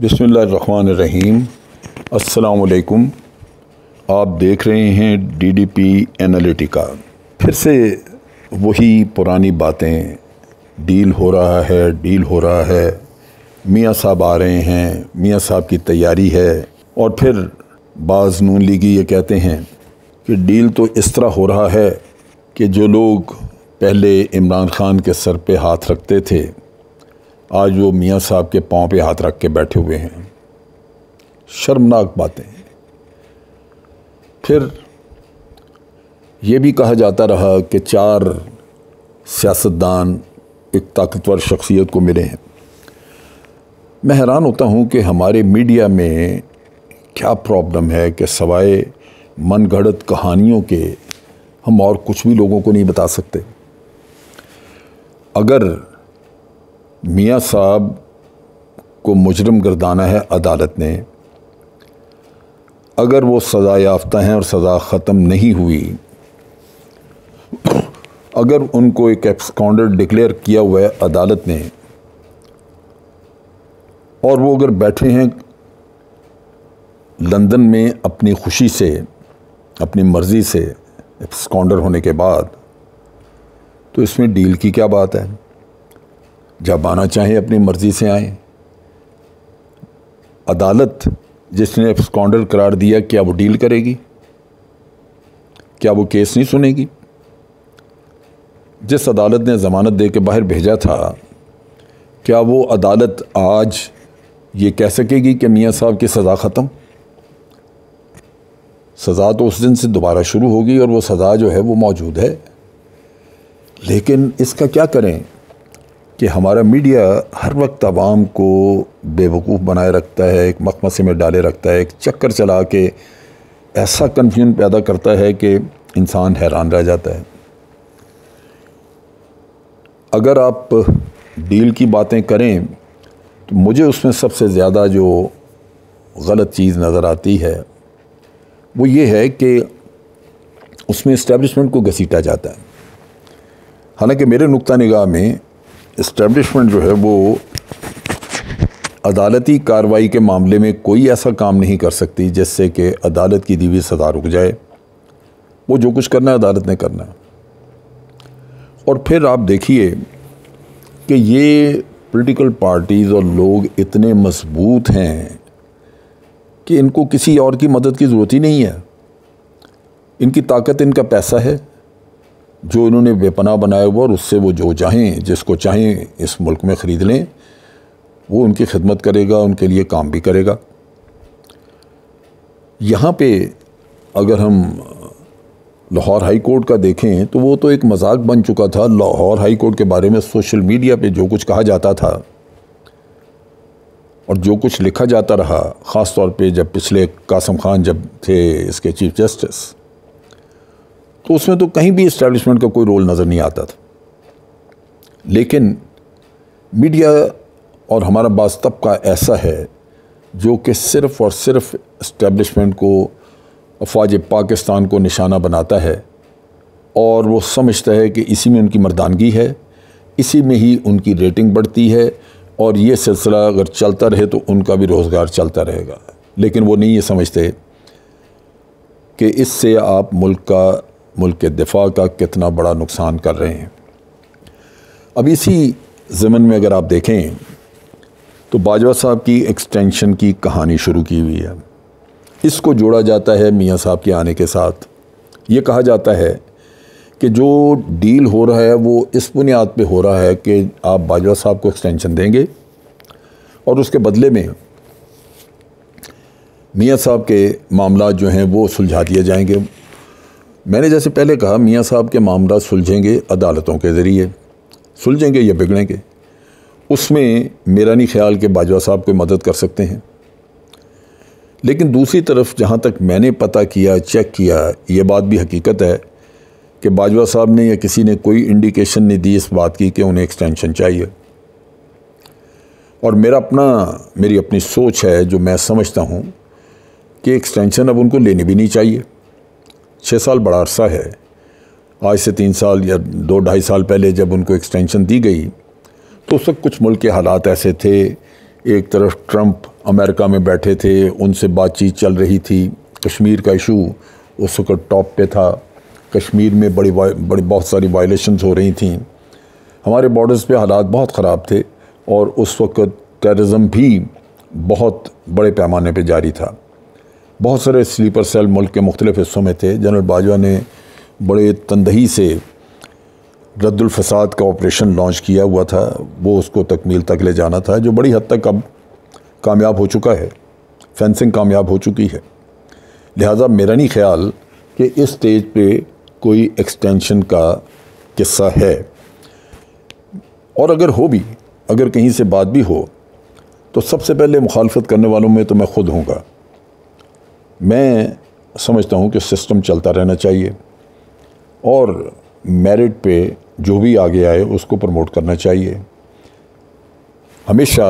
बसमीम अलकुम आप देख रहे हैं डीडीपी एनालिटिका फिर से वही पुरानी बातें डील हो रहा है डील हो रहा है मियाँ साहब आ रहे हैं मियाँ साहब की तैयारी है और फिर बाज़ नून लीगी ये कहते हैं कि डील तो इस तरह हो रहा है कि जो लोग पहले इमरान ख़ान के सर पे हाथ रखते थे आज वो मियाँ साहब के पाँव पे हाथ रख के बैठे हुए हैं शर्मनाक बातें फिर ये भी कहा जाता रहा कि चार सियासतदान एक ताकतवर शख्सियत को मिले हैं मैं हैरान होता हूँ कि हमारे मीडिया में क्या प्रॉब्लम है कि सवाए मन गढ़त कहानियों के हम और कुछ भी लोगों को नहीं बता सकते अगर मियाँ साहब को मुजरम गर्दाना है अदालत ने अगर वो सज़ा याफ्ता हैं और सज़ा ख़त्म नहीं हुई अगर उनको एक एब्सकाउंडर डिक्लेयर किया हुआ है अदालत ने और वो अगर बैठे हैं लंदन में अपनी खुशी से अपनी मर्ज़ी से एब्सकाउंडर होने के बाद तो इसमें डील की क्या बात है जब आना चाहें अपनी मर्ज़ी से आए अदालत जिसने स्कॉन्डर करार दिया क्या वो डील करेगी क्या वो केस नहीं सुनेगी जिस अदालत ने ज़मानत दे के बाहर भेजा था क्या वो अदालत आज ये कह सकेगी कि मियाँ साहब की सज़ा ख़त्म सज़ा तो उस दिन से दोबारा शुरू होगी और वो सज़ा जो है वो मौजूद है लेकिन इसका क्या करें कि हमारा मीडिया हर वक्त आवाम को बेवकूफ़ बनाए रखता है एक मखमसे में डाले रखता है एक चक्कर चला के ऐसा कन्फ्यूजन पैदा करता है कि इंसान हैरान रह जाता है अगर आप डील की बातें करें तो मुझे उसमें सबसे ज़्यादा जो गलत चीज़ नज़र आती है वो ये है कि उसमें इस्टेबलिशमेंट को घसीटा जाता है हालांकि मेरे नुक्ता निगाह में इस्टेब्लिशमेंट जो है वो अदालती कार्रवाई के मामले में कोई ऐसा काम नहीं कर सकती जिससे कि अदालत की दीवी सदा रुक जाए वो जो कुछ करना है अदालत ने करना है और फिर आप देखिए कि ये पॉलिटिकल पार्टीज़ और लोग इतने मजबूत हैं कि इनको किसी और की मदद की ज़रूरत ही नहीं है इनकी ताकत इनका पैसा है जो इन्होंने बेपना बनाया हुआ और उससे वो जो चाहें जिसको चाहें इस मुल्क में ख़रीद लें वो उनकी खिदमत करेगा उनके लिए काम भी करेगा यहाँ पे अगर हम लाहौर हाई कोर्ट का देखें तो वो तो एक मजाक बन चुका था लाहौर हाई कोर्ट के बारे में सोशल मीडिया पे जो कुछ कहा जाता था और जो कुछ लिखा जाता रहा ख़ास तौर पे जब पिछले कासम खान जब थे इसके चीफ जस्टिस तो उसमें तो कहीं भी इस्टेब्लिशमेंट का कोई रोल नज़र नहीं आता था लेकिन मीडिया और हमारा बास तबका ऐसा है जो कि सिर्फ़ और सिर्फ इस्टेब्लिशमेंट को अफवाज पाकिस्तान को निशाना बनाता है और वो समझता है कि इसी में उनकी मर्दानगी है इसी में ही उनकी रेटिंग बढ़ती है और ये सिलसिला अगर चलता रहे तो उनका भी रोज़गार चलता रहेगा लेकिन वो नहीं ये समझते कि इससे आप मुल्क का मुल्क के दिफा का कितना बड़ा नुकसान कर रहे हैं अब इसी ज़मन में अगर आप देखें तो बाजवा साहब की एक्सटेंशन की कहानी शुरू की हुई है इसको जोड़ा जाता है मियाँ साहब के आने के साथ ये कहा जाता है कि जो डील हो रहा है वो इस बुनियाद पे हो रहा है कि आप बाजवा साहब को एक्सटेंशन देंगे और उसके बदले में मियाँ साहब के मामला जो हैं वो सुलझा दिए जाएंगे मैंने जैसे पहले कहा मियाँ साहब के मामला सुलझेंगे अदालतों के ज़रिए सुलझेंगे या बिगड़ेंगे उसमें मेरा नहीं ख्याल कि बाजवा साहब कोई मदद कर सकते हैं लेकिन दूसरी तरफ जहाँ तक मैंने पता किया चेक किया ये बात भी हकीकत है कि बाजवा साहब ने या किसी ने कोई इंडिकेशन नहीं दी इस बात की कि उन्हें एक्सटेंशन चाहिए और मेरा अपना मेरी अपनी सोच है जो मैं समझता हूँ कि एक्सटेंशन अब उनको लेनी भी नहीं चाहिए छः साल बड़ा अरसा है आज से तीन साल या दो ढाई साल पहले जब उनको एक्सटेंशन दी गई तो उस वक्त कुछ मुल्क के हालात ऐसे थे एक तरफ ट्रंप अमेरिका में बैठे थे उनसे बातचीत चल रही थी कश्मीर का इशू उस वक्त टॉप पे था कश्मीर में बड़ी बड़ी बहुत सारी वायलेशन हो रही थी हमारे बॉर्डर्स पे हालात बहुत ख़राब थे और उस वक्त टेर्रज़म भी बहुत बड़े पैमाने पे जारी था बहुत सारे स्लीपर सेल मुल्क के मुख्तलिफ हिस्सों में थे जनरल बाजवा ने बड़े तनदही से रद्दुलफसाद का ऑपरेशन लॉन्च किया हुआ था वो उसको तकमील तक ले जाना था जो बड़ी हद तक अब कामयाब हो चुका है फेंसिंग कामयाब हो चुकी है लिहाजा मेरा नहीं ख्याल कि इस स्टेज पे कोई एक्सटेंशन का किस्सा है और अगर हो भी अगर कहीं से बात भी हो तो सबसे पहले मुखालफत करने वालों में तो मैं ख़ुद हूँगा मैं समझता हूँ कि सिस्टम चलता रहना चाहिए और मेरिट पे जो भी आगे आए उसको प्रमोट करना चाहिए हमेशा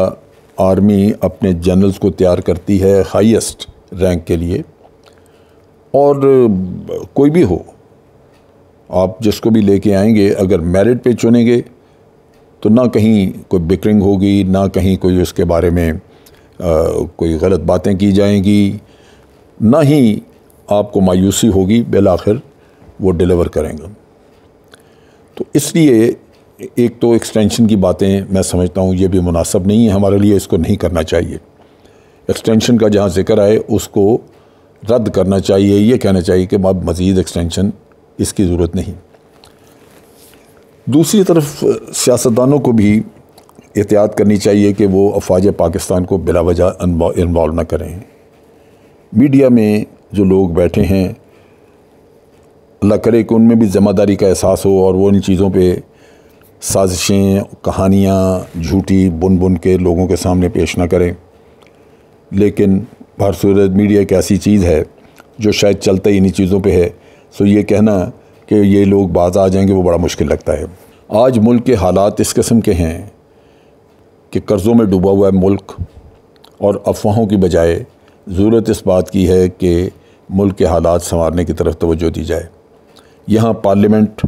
आर्मी अपने जनरल्स को तैयार करती है हाईएस्ट रैंक के लिए और कोई भी हो आप जिसको भी लेके आएंगे अगर मेरिट पे चुनेंगे तो ना कहीं कोई बिकरिंग होगी ना कहीं कोई उसके बारे में आ, कोई गलत बातें की जाएंगी ना ही आपको मायूसी होगी बिल आखिर वो डिलीवर करेंगे तो इसलिए एक तो एक्सटेंशन की बातें मैं समझता हूँ ये भी मुनासब नहीं है हमारे लिए इसको नहीं करना चाहिए एक्सटेंशन का जहाँ ज़िक्र आए उसको रद्द करना चाहिए ये कहना चाहिए कि अब मज़ीद एक्सटेंशन इसकी ज़रूरत नहीं दूसरी तरफ सियासतदानों को भी एहतियात करनी चाहिए कि वो अफवाज पाकिस्तान को बिलावजा इन्वॉल्व ना करें मीडिया में जो लोग बैठे हैं अल्लाह करे कि उनमें भी ज़िम्मेदारी का एहसास हो और वो इन चीज़ों पे साजिशें कहानियाँ झूठी बुन बुन के लोगों के सामने पेश ना करें लेकिन भारत मीडिया एक ऐसी चीज़ है जो शायद चलता ही इन्हीं चीज़ों पे है सो ये कहना कि ये लोग बाज आ जाएंगे वो बड़ा मुश्किल लगता है आज मुल्क के हालात इस किस्म के हैं कि कर्ज़ों में डूबा हुआ है मुल्क और अफवाहों की बजाय ज़रूरत इस बात की है कि मुल्क के हालात संवारने की तरफ तोज्जो दी जाए यहाँ पार्लियामेंट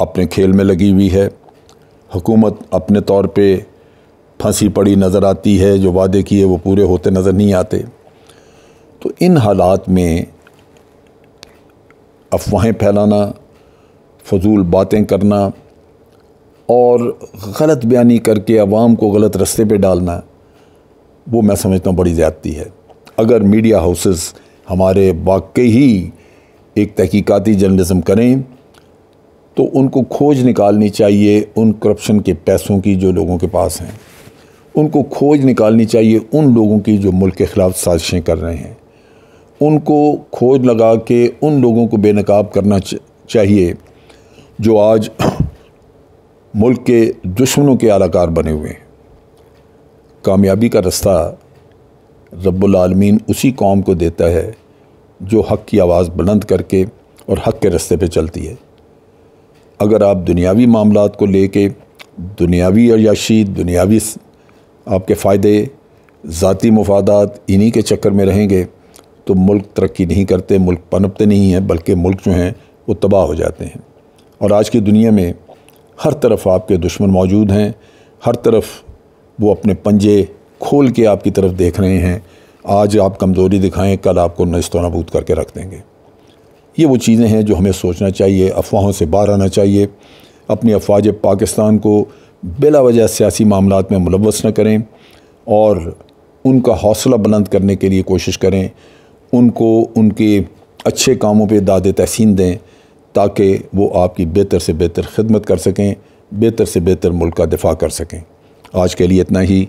अपने खेल में लगी हुई है हुकूमत अपने तौर पे फंसी पड़ी नज़र आती है जो वादे किए वो पूरे होते नज़र नहीं आते तो इन हालात में अफवाहें फैलाना फजूल बातें करना और ग़लत बयानी करके आवाम को गलत रस्ते पे डालना वो मैं समझता हूँ बड़ी ज़्यादती है अगर मीडिया हाउसेस हमारे वाकई ही एक तहक़ीकती जर्नलिज़म करें तो उनको खोज निकालनी चाहिए उन करप्शन के पैसों की जो लोगों के पास हैं उनको खोज निकालनी चाहिए उन लोगों की जो मुल्क के ख़िलाफ़ साजिशें कर रहे हैं उनको खोज लगा के उन लोगों को बेनकाब करना चाहिए जो आज मुल्क के दुश्मनों के अलाकार बने हुए हैं कामयाबी का रास्ता रबालमीन उसी कौम को देता है जो हक़ की आवाज़ बुलंद करके और हक़ के रस्ते पे चलती है अगर आप दुनियावी मामला को लेके दुनियावी अयाशी दुनियावी आपके फ़ायदे ज़ाती मफादात इन्हीं के चक्कर में रहेंगे तो मुल्क तरक्की नहीं करते मुल्क पनपते नहीं हैं बल्कि मुल्क जो हैं वो तबाह हो जाते हैं और आज की दुनिया में हर तरफ आपके दुश्मन मौजूद हैं हर तरफ वो अपने पंजे खोल के आपकी तरफ देख रहे हैं आज आप कमज़ोरी दिखाएं कल आपको नस्त नबूद करके रख देंगे ये वो चीज़ें हैं जो हमें सोचना चाहिए अफवाहों से बाहर आना चाहिए अपनी अफवाज पाकिस्तान को बिला वजह सियासी मामला में मुलवस न करें और उनका हौसला बुलंद करने के लिए कोशिश करें उनको उनके अच्छे कामों पर दाद तहसीन दें ताकि वो आपकी बेहतर से बेहतर खिदमत कर सकें बेहतर से बेहतर मुल्क का दिफा कर सकें आज के लिए इतना ही